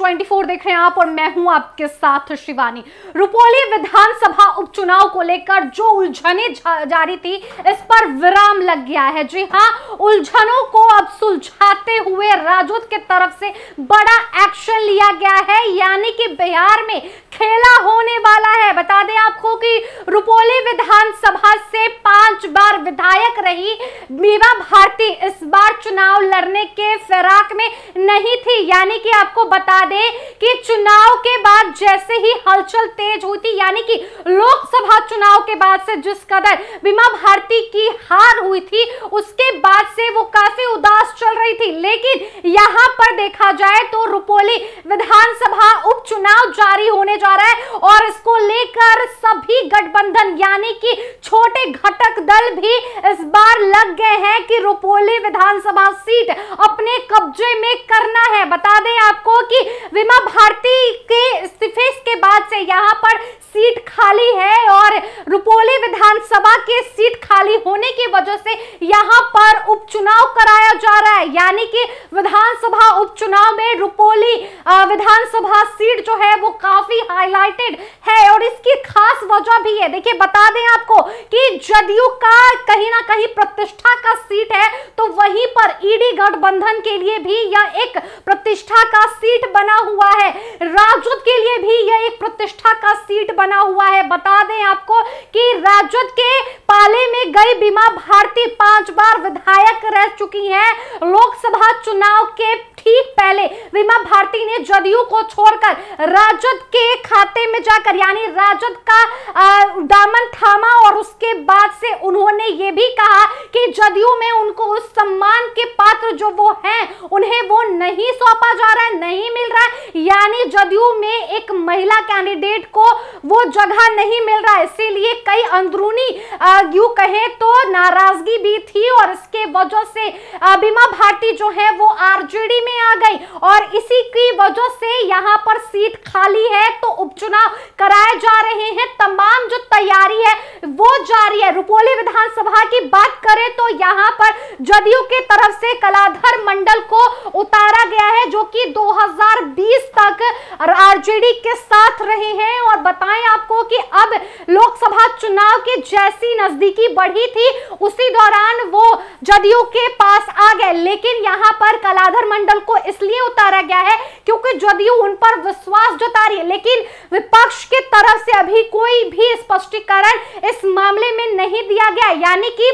24 देख रहे हैं आप और मैं हूं आपके साथ शिवानी रुपोली विधानसभा उपचुनाव को लेकर जो उलझने जा, जारी थी इस पर विराम लग गया है जी हां उलझनों को अब सुलझाते हुए राजद के तरफ से बड़ा एक्शन लिया गया है यानी कि बिहार में खेला होने वाला है बता दें आपको कि रुपोली विधानसभा से पांच बार विधायक रही मीवा भारती इस बार चुनाव लड़ने के फिराक में नहीं थी यानी कि आपको बता दें कि चुनाव के बाद जैसे ही हलचल तेज हुई थी यानी कि लोकसभा चुनाव के बाद से जिस कदर बीमा भारती की हार हुई थी उसके बाद से वो काफी उदास चल रही थी लेकिन यहां पर देखा जाए तो रुपोली विधानसभा उपचुनाव जारी होने जा रहा है और इसको लेकर सभी गठबंधन यानी कि छोटे घटक दल भी इस बार लग गए हैं कि रुपोली विधानसभा सीट अपने कब्जे में करना है बता दें आपको कि विमा भारती के इस्तीफे के बाद से यहाँ पर सीट खाली है और रुपोली विधानसभा के सीट खाली होने की वजह से यहाँ पर उपचुनाव कराया जा रहा है यानी कि विधानसभा उपचुनाव में रुपोली विधानसभा सीट जो है वो काफी हाईलाइटेड है और इसकी खास वजह भी है देखिए बता दें आपको कि जदयू का कहीं ना कहीं प्रतिष्ठा का सीट है तो वहीं पर ईडी गठबंधन के लिए भी यह एक प्रतिष्ठा का सीट बना हुआ है राजद के लिए भी यह एक प्रतिष्ठा का सीट बना हुआ है बता दें आपको कि राजद के पाले में गई बीमा भारती पांच बार विधायक रह चुकी है लोकसभा चुनाव के ठीक पहले विमा भारती ने जदयू को छोड़कर राजद के खाते में जाकर यानी राजद का दामन थामा और उसके बाद से उन्होंने ये भी कहा कि जदयू में उनको उस सम्मान के पात्र जो वो हैं उन्हें वो नहीं सौंपा जा रहा है नहीं मिल रहा है यानी जदयू में एक महिला कैंडिडेट को वो जगह नहीं मिल रहा है इसीलिए कई अंदरूनी यू कहें तो नाराजगी भी थी और इसके वजह से बीमा भारती जो है वो आरजेडी में में आ गई और इसी की वजह से यहाँ पर सीट खाली है तो उपचुनाव कराए जा रहे हैं तमाम जो तैयारी है वो जारी है रुपोली विधानसभा की बात करें तो यहाँ पर जदयू के तरफ से कलाधर मंडल को उतारा गया है जो कि 2020 तक आरजेडी के साथ रहे हैं और बताएं आपको कि अब लोकसभा चुनाव की जैसी नजदीकी बढ़ी थी उसी दौरान वो जदयू के पास आ गए लेकिन यहाँ पर कलाधर मंडल दल को इसलिए उतारा गया है क्योंकि जदयू उन पर विश्वास जता रही है लेकिन विपक्ष की तरफ से अभी कोई भी स्पष्टीकरण इस मामले में नहीं दिया गया यानी कि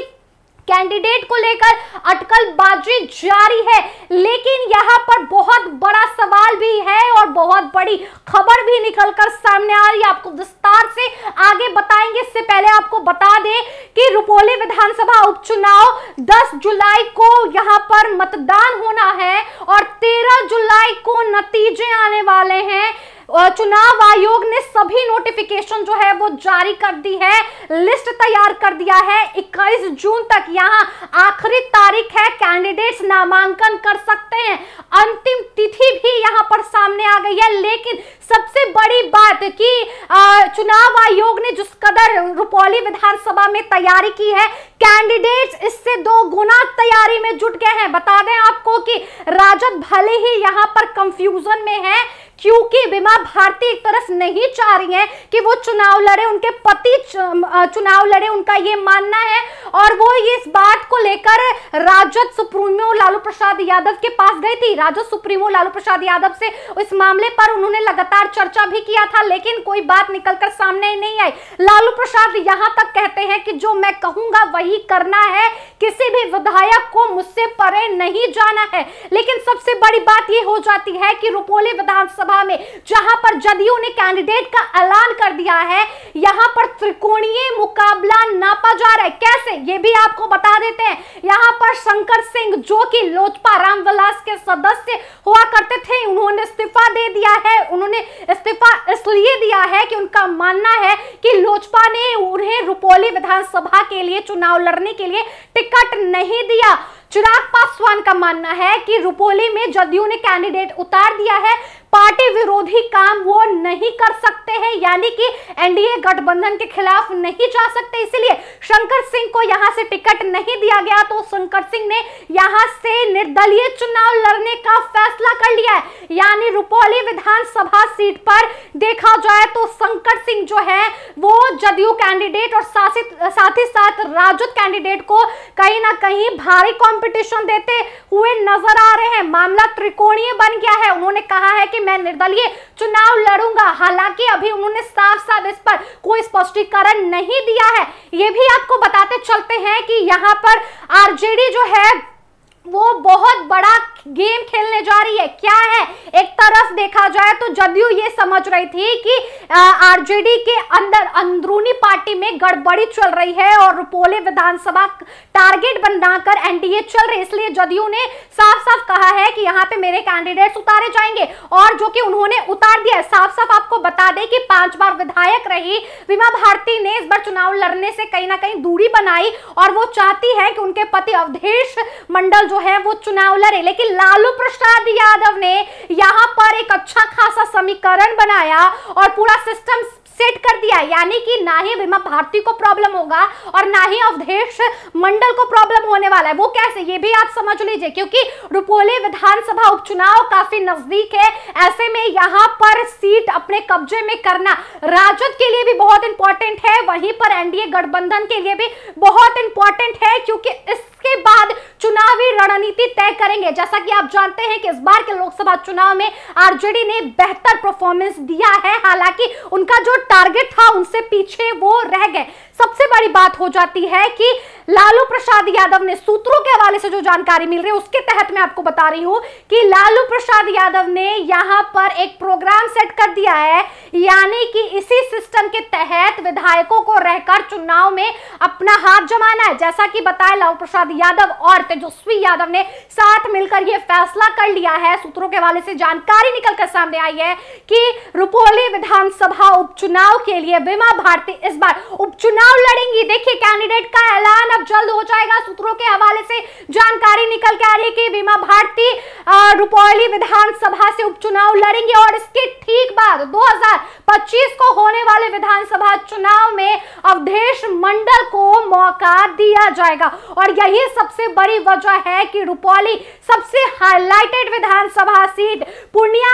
कैंडिडेट को लेकर अटकलबाजी जारी है लेकिन यहाँ पर बहुत बड़ा सवाल भी है और बहुत बड़ी खबर भी निकलकर सामने आ रही है आपको विस्तार से आगे बताएंगे इससे पहले आपको बता दें कि रुपोली विधानसभा उपचुनाव 10 जुलाई को यहां पर मतदान होना है और 13 जुलाई को नतीजे आने वाले हैं चुनाव आयोग ने सभी नोटिफिकेशन जो है वो जारी कर दी है लिस्ट तैयार कर दिया है 21 जून तक यहाँ आखिरी तारीख है कैंडिडेट्स नामांकन कर सकते हैं अंतिम तिथि भी यहाँ पर सामने आ गई है लेकिन सबसे बड़ी बात कि चुनाव आयोग ने जिस कदर रुपौली विधानसभा में तैयारी की है कैंडिडेट्स इससे दो गुना तैयारी में जुट गए हैं बता दें आपको कि राजद भले ही यहाँ पर कंफ्यूजन में है क्योंकि बीमा भारती एक तरफ नहीं चाह रही है कि वो चुनाव लड़े उनके पति चुनाव लड़े उनका ये मानना है और वो ये इस बात को लेकर राजद सुप्रीमो लालू प्रसाद यादव के पास गई थी राजद सुप्रीमो लालू प्रसाद यादव से इस मामले पर उन्होंने लगातार चर्चा भी किया था लेकिन कोई बात निकलकर सामने नहीं आई लालू प्रसाद यहां तक कहते हैं कि जो मैं कहूंगा वही करना है किसी भी विधायक को मुझसे परे नहीं जाना है लेकिन सबसे बड़ी बात यह हो जाती है कि रुपोली विधानसभा लोकसभा में जहां पर जदयू ने कैंडिडेट का ऐलान कर दिया है यहां पर त्रिकोणीय मुकाबला नापा जा रहा है कैसे ये भी आपको बता देते हैं यहां पर शंकर सिंह जो कि लोजपा रामविलास के सदस्य हुआ करते थे उन्होंने इस्तीफा दे दिया है उन्होंने इस्तीफा इसलिए दिया है कि उनका मानना है कि लोजपा ने उन्हें रुपोली विधानसभा के लिए चुनाव लड़ने के लिए टिकट नहीं दिया चिराग पासवान का मानना है कि रुपोली में जदयू ने कैंडिडेट उतार दिया है पार्टी विरोधी काम वो नहीं कर सकते हैं यानी कि एनडीए गठबंधन के खिलाफ नहीं जा सकते इसलिए शंकर सिंह को यहां से टिकट नहीं दिया गया तो शंकर सिंह ने यहां से निर्दलीय चुनाव लड़ने का फैसला कर लिया है यानी रुपोली विधानसभा सीट पर देखा जाए तो शंकर सिंह जो है वो जदयू कैंडिडेट और साथ ही साथ राजद कैंडिडेट को कहीं ना कहीं भारी कौन कंपटीशन देते हुए नजर आ रहे हैं मामला त्रिकोणीय बन गया है उन्होंने कहा है कि मैं निर्दलीय चुनाव लड़ूंगा हालांकि अभी उन्होंने साफ साफ इस पर कोई स्पष्टीकरण नहीं दिया है ये भी आपको बताते चलते हैं कि यहाँ पर आरजेडी जो है वो बहुत बड़ा गेम खेलने जा रही है क्या है एक तरफ देखा जाए तो जदयू ये समझ रही थी कि आरजेडी के अंदर अंदरूनी पार्टी में गड़बड़ी चल रही है और रुपोले विधानसभा टारगेट बनाकर एनडीए चल रही इसलिए जदयू ने साफ साफ कहा है कि यहाँ पे मेरे कैंडिडेट उतारे जाएंगे और जो कि उन्होंने उतार दिया साफ साफ आपको बता दें कि पांच बार विधायक रही विमा भारती ने इस बार चुनाव लड़ने से कहीं ना कहीं दूरी बनाई और वो चाहती है कि उनके पति अवधेश मंडल जो है वो चुनाव लड़े लेकिन लालू प्रसाद यादव ने यहाँ पर एक अच्छा खासा समीकरण बनाया और पूरा सिस्टम सेट कर दिया यानी कि ना ही विमा भारती को प्रॉब्लम होगा और ना ही अवधेश मंडल को प्रॉब्लम होने वाला है वो कैसे ये भी आप समझ लीजिए क्योंकि रुपोली विधानसभा उपचुनाव काफी नजदीक है ऐसे में यहाँ पर सीट अपने कब्जे में करना राजद के लिए भी बहुत इंपॉर्टेंट है वहीं पर एनडीए गठबंधन के लिए भी बहुत इंपॉर्टेंट है क्योंकि इस उसके बाद चुनावी रणनीति तय करेंगे जैसा कि आप जानते हैं कि इस बार के लोकसभा चुनाव में आरजेडी ने बेहतर परफॉर्मेंस दिया है हालांकि उनका जो टारगेट था उनसे पीछे वो रह गए सबसे बड़ी बात हो जाती है कि लालू प्रसाद यादव ने सूत्रों के हवाले से जो जानकारी मिल रही है उसके तहत मैं आपको बता रही हूं कि लालू प्रसाद यादव ने यहां पर एक प्रोग्राम सेट कर दिया है यानी कि इसी सिस्टम के तहत विधायकों को रहकर चुनाव में अपना हाथ जमाना है जैसा कि बताया लालू प्रसाद यादव और तेजस्वी यादव ने साथ मिलकर यह फैसला कर लिया है सूत्रों के हवाले से जानकारी निकलकर सामने आई है कि रुपोली विधानसभा उपचुनाव के लिए बीमा भारती इस बार उपचुनाव चुनाव लड़ेंगी देखिए कैंडिडेट का ऐलान अब जल्द हो जाएगा सूत्रों के हवाले से जानकारी निकल के आ रही है कि बीमा भारती रुपौली विधानसभा से उपचुनाव लड़ेंगे और इसके ठीक बाद 2025 को होने वाले विधानसभा चुनाव में अवधेश मंडल को मौका दिया जाएगा और यही सबसे बड़ी वजह है कि रुपौली सबसे हाईलाइटेड विधानसभा सीट पूर्णिया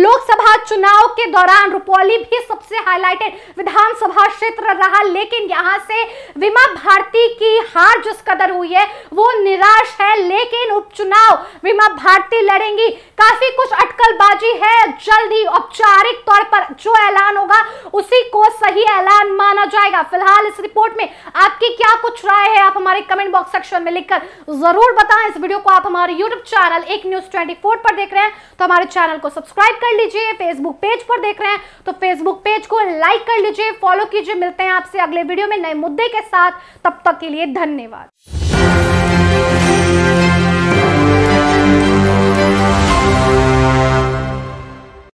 लोकसभा चुनाव के दौरान रुपौली भी सबसे हाईलाइटेड विधानसभा क्षेत्र रहा लेकिन यहां से विमा भारती की हार जिस कदर हुई है वो निराश है लेकिन उपचुनाव विमा भारती लड़ेंगी काफी कुछ अटकलबाजी है जल्द ही औपचारिक तौर पर जो ऐलान होगा उसी को सही ऐलान माना जाएगा फिलहाल इस रिपोर्ट में आपकी क्या कुछ राय है आप हमारे कमेंट बॉक्स सेक्शन में लिखकर जरूर बताएं इस वीडियो को आप हमारे यूट्यूब चैनल एक न्यूज ट्वेंटी पर देख रहे हैं तो हमारे चैनल को सब्सक्राइब कर लीजिए फेसबुक पेज पर देख रहे हैं तो फेसबुक पेज को लाइक कर लीजिए फॉलो कीजिए मिलते हैं आपसे अगले वीडियो में नए मुद्दे के साथ तब तक के लिए धन्यवाद